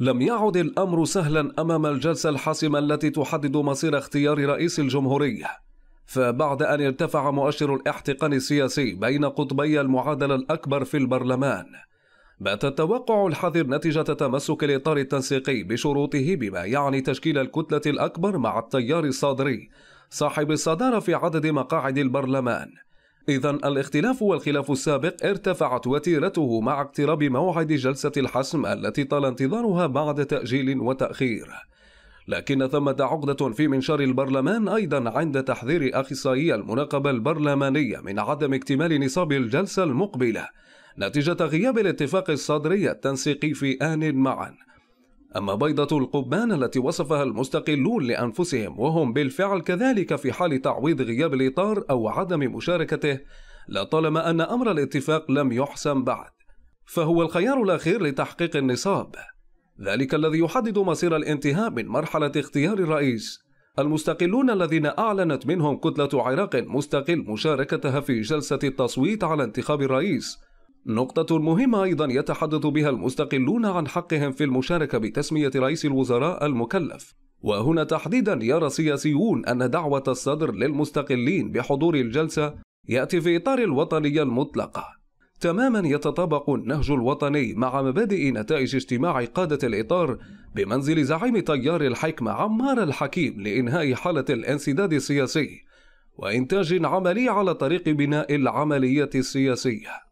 لم يعد الأمر سهلا أمام الجلسة الحاسمة التي تحدد مصير اختيار رئيس الجمهورية فبعد أن ارتفع مؤشر الاحتقان السياسي بين قطبي المعادلة الأكبر في البرلمان بات التوقع الحذر نتيجة تمسك الإطار التنسيقي بشروطه بما يعني تشكيل الكتلة الأكبر مع التيار الصادري صاحب الصدارة في عدد مقاعد البرلمان إذا الاختلاف والخلاف السابق ارتفعت وتيرته مع اقتراب موعد جلسة الحسم التي طال انتظارها بعد تأجيل وتأخير لكن ثمة عقدة في منشار البرلمان أيضا عند تحذير أخصائي المراقبة البرلمانية من عدم اكتمال نصاب الجلسة المقبلة نتيجة غياب الاتفاق الصدري التنسيقي في آن معًا أما بيضة القبان التي وصفها المستقلون لأنفسهم وهم بالفعل كذلك في حال تعويض غياب الإطار أو عدم مشاركته لطالما أن أمر الاتفاق لم يحسم بعد فهو الخيار الأخير لتحقيق النصاب ذلك الذي يحدد مصير الانتهاء من مرحلة اختيار الرئيس المستقلون الذين أعلنت منهم كتلة عراق مستقل مشاركتها في جلسة التصويت على انتخاب الرئيس نقطة مهمة أيضا يتحدث بها المستقلون عن حقهم في المشاركة بتسمية رئيس الوزراء المكلف وهنا تحديدا يرى السياسيون أن دعوة الصدر للمستقلين بحضور الجلسة يأتي في إطار الوطنية المطلقة تماما يتطابق النهج الوطني مع مبادئ نتائج اجتماع قادة الإطار بمنزل زعيم طيار الحكمة عمار الحكيم لإنهاء حالة الانسداد السياسي وإنتاج عملي على طريق بناء العملية السياسية